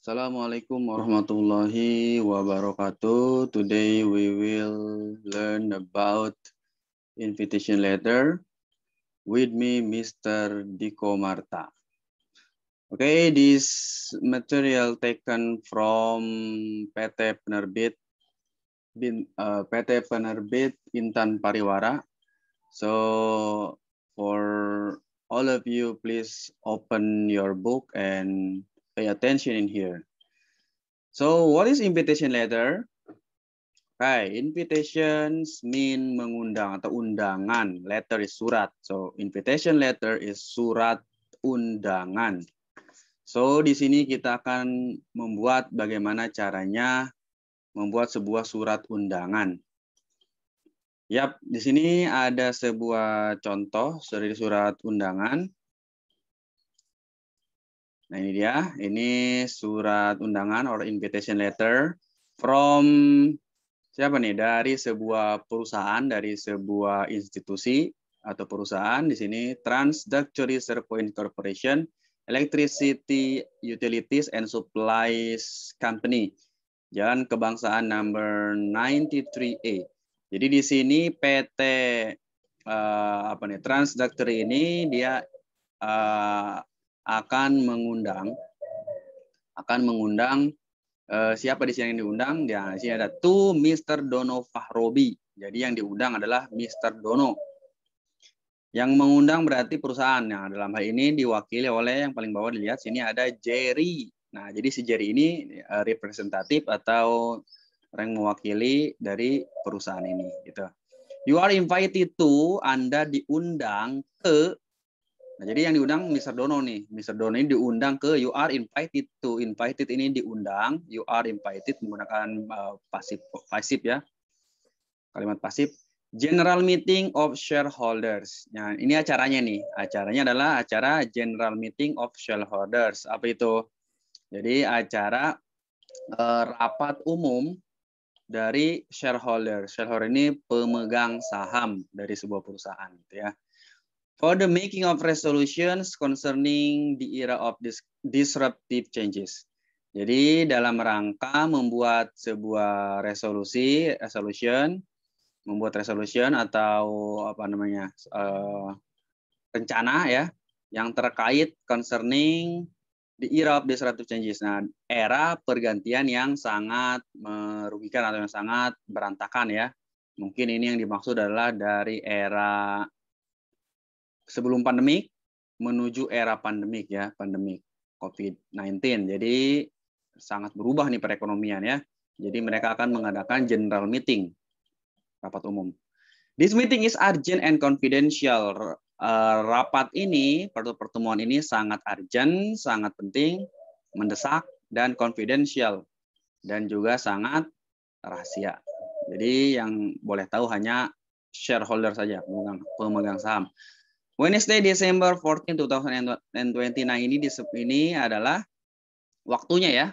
Assalamualaikum warahmatullahi wabarakatuh. Today we will learn about invitation letter with me, Mr. Diko Marta. Okay, this material taken from PT Penerbit, uh, PT Penerbit Intan Pariwara. So for all of you, please open your book and Pay attention in here. So what is invitation letter? Right, invitations mean mengundang atau undangan. Letter is surat. So invitation letter is surat undangan. So di sini kita akan membuat bagaimana caranya membuat sebuah surat undangan. Yap, di sini ada sebuah contoh dari surat undangan. Nah ini dia, ini surat undangan or invitation letter from siapa nih? Dari sebuah perusahaan, dari sebuah institusi atau perusahaan di sini Transductory Servoin Corporation, Electricity Utilities and Supplies Company, Jalan Kebangsaan Number 93A. Jadi di sini PT uh, eh, apa nih Transductory ini dia uh, akan mengundang akan mengundang uh, siapa di sini yang diundang? Ya, di sini ada to Mr. Dono Fahrobi. Jadi yang diundang adalah Mr. Dono. Yang mengundang berarti perusahaan. Nah, dalam hal ini diwakili oleh yang paling bawah dilihat sini ada Jerry. Nah, jadi si Jerry ini uh, representatif atau orang mewakili dari perusahaan ini gitu. You are invited to Anda diundang ke Nah, jadi yang diundang Mr. Dono nih. Mr. Dono ini diundang ke you are invited to. Invited ini diundang, you are invited menggunakan uh, pasif oh, pasif ya. Kalimat pasif General Meeting of Shareholders. Nah, ini acaranya nih. Acaranya adalah acara General Meeting of Shareholders. Apa itu? Jadi acara uh, rapat umum dari shareholder. Shareholder ini pemegang saham dari sebuah perusahaan gitu ya for the making of resolutions concerning the era of dis disruptive changes. Jadi dalam rangka membuat sebuah resolusi, resolution, membuat resolution atau apa namanya uh, rencana ya yang terkait concerning the era of disruptive changes. Nah, era pergantian yang sangat merugikan atau yang sangat berantakan ya. Mungkin ini yang dimaksud adalah dari era sebelum pandemik menuju era pandemik ya, pandemik COVID-19. Jadi sangat berubah nih perekonomian ya. Jadi mereka akan mengadakan general meeting, rapat umum. This meeting is urgent and confidential. Eh, rapat ini, pertemuan ini sangat urgent, sangat penting, mendesak, dan confidential. Dan juga sangat rahasia. Jadi yang boleh tahu hanya shareholder saja, pemegang, pemegang saham. Wednesday, December 14, 2029 ini di ini adalah waktunya ya,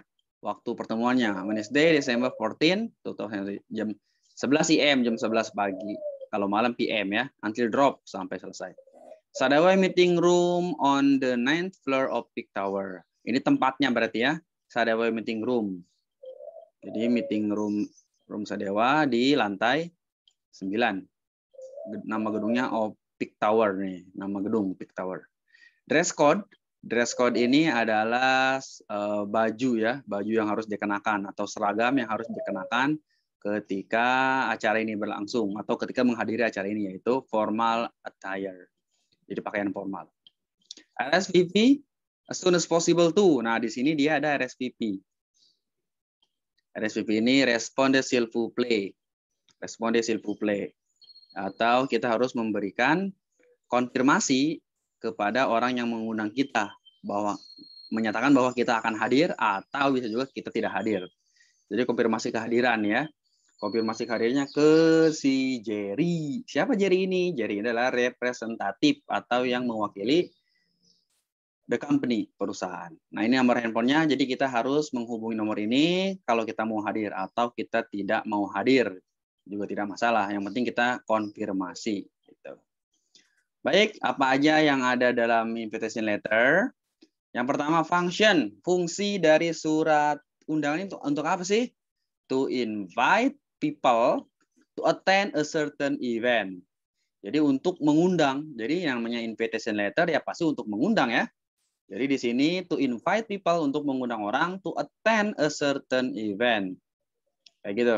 waktu pertemuannya. Wednesday, December 14, 2000, jam 11 IM, jam 11 pagi. Kalau malam PM ya, until drop sampai selesai. Sadawai meeting room on the ninth floor of Peak Tower. Ini tempatnya berarti ya, Sadawai meeting room. Jadi meeting room room Sadewa di lantai 9. Nama gedungnya of Peak Tower nih, nama gedung Peak Tower. Dress code, dress code ini adalah uh, baju ya, baju yang harus dikenakan atau seragam yang harus dikenakan ketika acara ini berlangsung atau ketika menghadiri acara ini yaitu formal attire. Jadi pakaian formal. RSVP as soon as possible tuh. Nah, di sini dia ada RSVP. RSVP ini responde s'il play. Responde s'il play atau kita harus memberikan konfirmasi kepada orang yang mengundang kita bahwa menyatakan bahwa kita akan hadir atau bisa juga kita tidak hadir. Jadi konfirmasi kehadiran ya. Konfirmasi kehadirannya ke si Jerry. Siapa Jerry ini? Jerry ini adalah representatif atau yang mewakili the company, perusahaan. Nah, ini nomor handphonenya, jadi kita harus menghubungi nomor ini kalau kita mau hadir atau kita tidak mau hadir juga tidak masalah. Yang penting kita konfirmasi. Gitu. Baik, apa aja yang ada dalam invitation letter? Yang pertama function, fungsi dari surat undangan itu untuk apa sih? To invite people to attend a certain event. Jadi untuk mengundang. Jadi yang namanya invitation letter ya pasti untuk mengundang ya. Jadi di sini to invite people untuk mengundang orang to attend a certain event. Kayak gitu.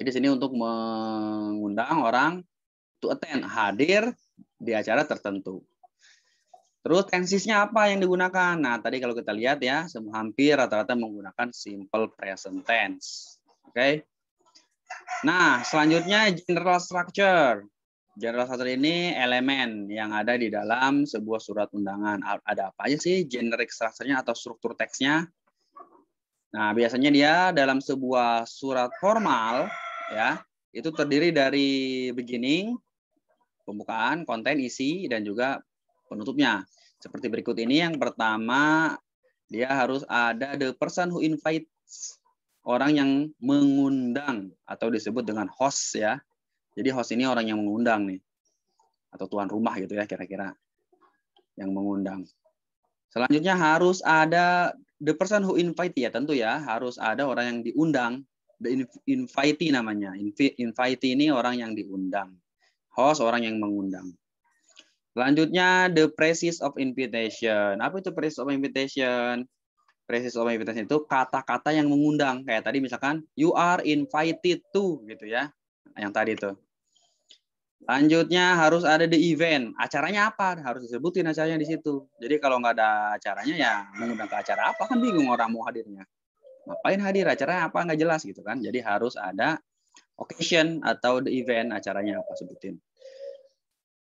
Jadi sini untuk mengundang orang to attend, hadir di acara tertentu. Terus tensisnya apa yang digunakan? Nah, tadi kalau kita lihat ya, hampir rata-rata menggunakan simple present tense. Oke. Okay? Nah, selanjutnya general structure. General structure ini elemen yang ada di dalam sebuah surat undangan. Ada apa aja sih generic structure-nya atau struktur teksnya? Nah, biasanya dia dalam sebuah surat formal ya itu terdiri dari beginning, pembukaan, konten, isi, dan juga penutupnya. Seperti berikut ini, yang pertama dia harus ada the person who invites orang yang mengundang atau disebut dengan host ya. Jadi host ini orang yang mengundang nih atau tuan rumah gitu ya kira-kira yang mengundang. Selanjutnya harus ada the person who invite ya tentu ya harus ada orang yang diundang The invitee namanya. Invitee ini orang yang diundang. Host orang yang mengundang. Selanjutnya the praises of invitation. Apa itu praises of invitation? Praises of invitation itu kata-kata yang mengundang. Kayak tadi misalkan you are invited to gitu ya. Yang tadi itu. Lanjutnya harus ada the event. Acaranya apa? Harus disebutin acaranya di situ. Jadi kalau nggak ada acaranya ya mengundang ke acara apa kan bingung orang mau hadirnya ngapain hadir acaranya apa nggak jelas gitu kan jadi harus ada occasion atau the event acaranya apa sebutin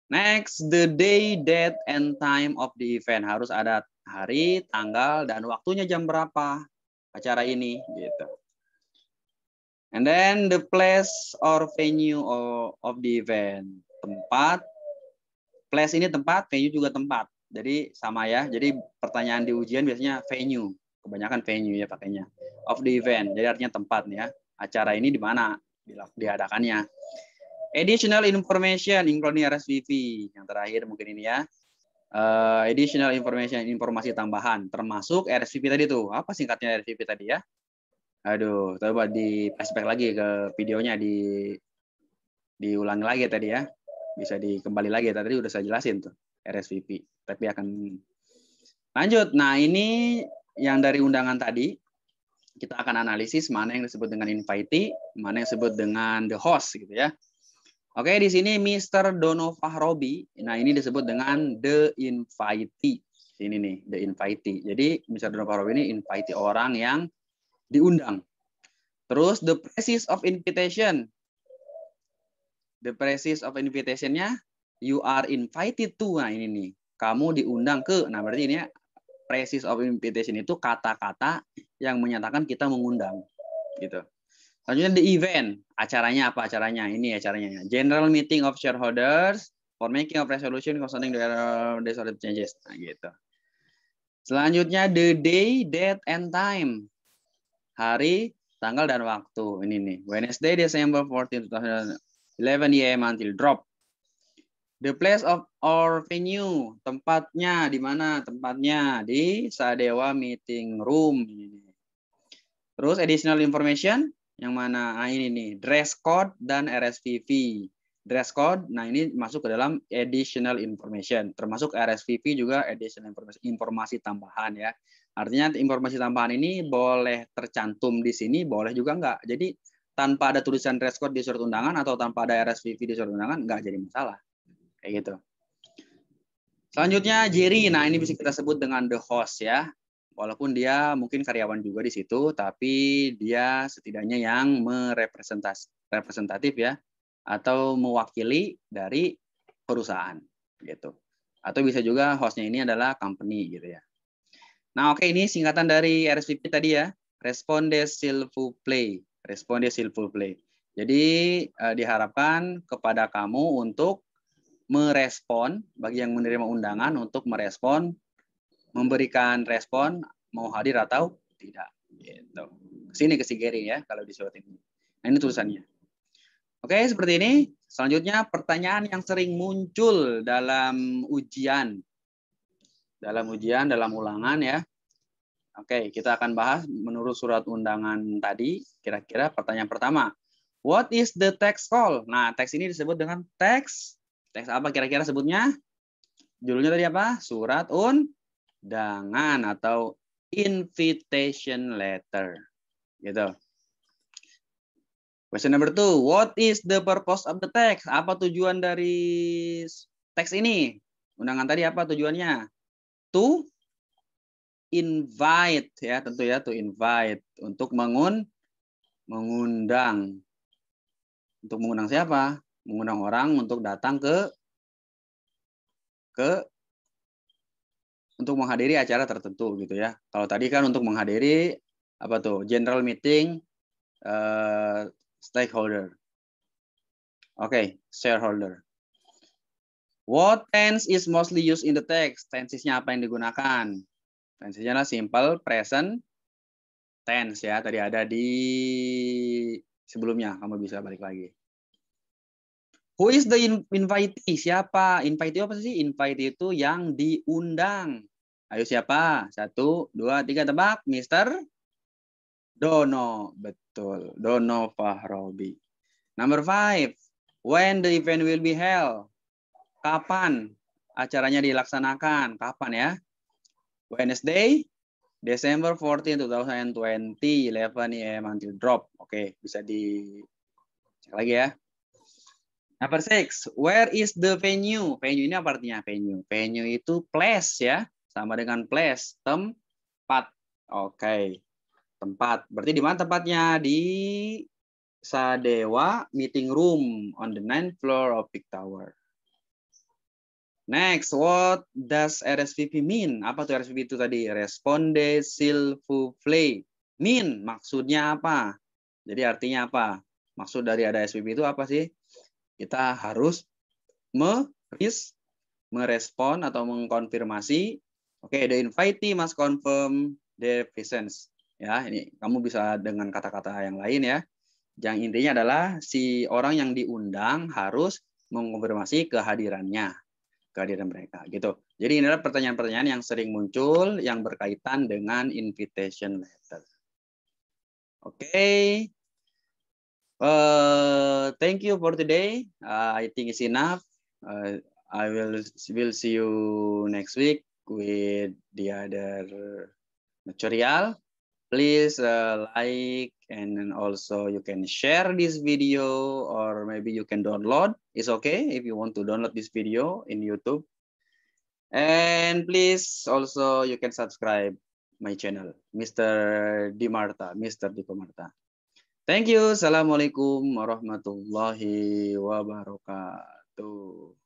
next the day date and time of the event harus ada hari tanggal dan waktunya jam berapa acara ini gitu and then the place or venue of the event tempat place ini tempat venue juga tempat jadi sama ya jadi pertanyaan di ujian biasanya venue kebanyakan venue ya pakainya of the event. Jadi artinya tempat ya. Acara ini di mana diadakannya. Additional information including RSVP. Yang terakhir mungkin ini ya. Uh, additional information informasi tambahan termasuk RSVP tadi tuh. Apa singkatnya RSVP tadi ya? Aduh, coba di flashback lagi ke videonya di diulangi lagi tadi ya. Bisa dikembali lagi tadi udah saya jelasin tuh RSVP. Tapi akan lanjut. Nah, ini yang dari undangan tadi kita akan analisis mana yang disebut dengan invitee, mana yang disebut dengan the host gitu ya. Oke, di sini Mr. Dono Fahrobi. Nah, ini disebut dengan the invitee. Ini nih, the invitee. Jadi, Mr. Dono Fahrobi ini invitee orang yang diundang. Terus the precis of invitation. The precis of invitation-nya you are invited to. Nah, ini nih. Kamu diundang ke. Nah, berarti ini ya, precis of invitation itu kata-kata yang menyatakan kita mengundang gitu. Selanjutnya di event, acaranya apa acaranya? Ini acaranya. General meeting of shareholders for making of resolution concerning the desired uh, changes. Nah, gitu. Selanjutnya the day, date and time. Hari, tanggal dan waktu. Ini nih. Wednesday December 14 2011 AM until drop. The place of our venue, tempatnya di mana? Tempatnya di Sadewa Meeting Room. Ini Terus additional information yang mana? Nah, ini nih, dress code dan RSVP. Dress code, nah ini masuk ke dalam additional information, termasuk RSVP juga additional information, informasi tambahan ya. Artinya informasi tambahan ini boleh tercantum di sini, boleh juga enggak. Jadi tanpa ada tulisan dress code di surat undangan atau tanpa ada RSVP di surat undangan enggak jadi masalah. Kayak gitu. Selanjutnya Jerry. Nah, ini bisa kita sebut dengan the host ya walaupun dia mungkin karyawan juga di situ, tapi dia setidaknya yang merepresentatif ya, atau mewakili dari perusahaan gitu. Atau bisa juga hostnya ini adalah company gitu ya. Nah oke okay, ini singkatan dari RSVP tadi ya, Responde silvu Play. Responde silvu Play. Jadi eh, diharapkan kepada kamu untuk merespon bagi yang menerima undangan untuk merespon memberikan respon mau hadir atau tidak. Gitu. Sini ke si Gary ya kalau di Jawa Timur. Nah ini tulisannya. Oke seperti ini. Selanjutnya pertanyaan yang sering muncul dalam ujian, dalam ujian, dalam ulangan ya. Oke kita akan bahas menurut surat undangan tadi. Kira-kira pertanyaan pertama. What is the text call? Nah, teks ini disebut dengan teks. Teks apa kira-kira sebutnya? Judulnya tadi apa? Surat un undangan atau invitation letter. Gitu. Question number two, what is the purpose of the text? Apa tujuan dari teks ini? Undangan tadi apa tujuannya? To invite ya tentu ya to invite untuk mengun mengundang untuk mengundang siapa? Mengundang orang untuk datang ke ke untuk menghadiri acara tertentu gitu ya. Kalau tadi kan untuk menghadiri apa tuh general meeting uh, stakeholder. Oke, okay, shareholder. What tense is mostly used in the text? Tensesnya apa yang digunakan? Tensesnya lah simple present tense ya. Tadi ada di sebelumnya. Kamu bisa balik lagi. Who is the invitee? Siapa? Invitee apa sih? Invitee itu yang diundang. Ayo siapa? Satu, dua, tiga tebak. Mister Dono. Betul. Dono Fahrobi. Number five. When the event will be held? Kapan acaranya dilaksanakan? Kapan ya? Wednesday, December 14, 2020, 11 a.m. until drop. Oke, bisa di cek lagi ya. Number six, where is the venue? Venue ini apa artinya? Venue. Venue itu place ya, sama dengan place, tempat. Oke, okay. tempat. Berarti di mana tempatnya? Di Sadewa Meeting Room on the ninth floor of Big Tower. Next, what does RSVP mean? Apa tuh RSVP itu tadi? Responde silvufle. Mean, maksudnya apa? Jadi artinya apa? Maksud dari ada SPP itu apa sih? Kita harus meris merespon atau mengkonfirmasi. Oke, okay, the invitee must confirm the presence. Ya, ini kamu bisa dengan kata-kata yang lain ya. Yang intinya adalah si orang yang diundang harus mengkonfirmasi kehadirannya, kehadiran mereka gitu. Jadi ini adalah pertanyaan-pertanyaan yang sering muncul yang berkaitan dengan invitation letter. Oke, okay. Uh, thank you for today. Uh, I think it's enough. Uh, I will will see you next week with the other material. Please uh, like and then also you can share this video or maybe you can download. It's okay if you want to download this video in YouTube. And please also you can subscribe my channel, Mr. Dimarta, Mr. Dikomarta. Thank you. Assalamualaikum warahmatullahi wabarakatuh.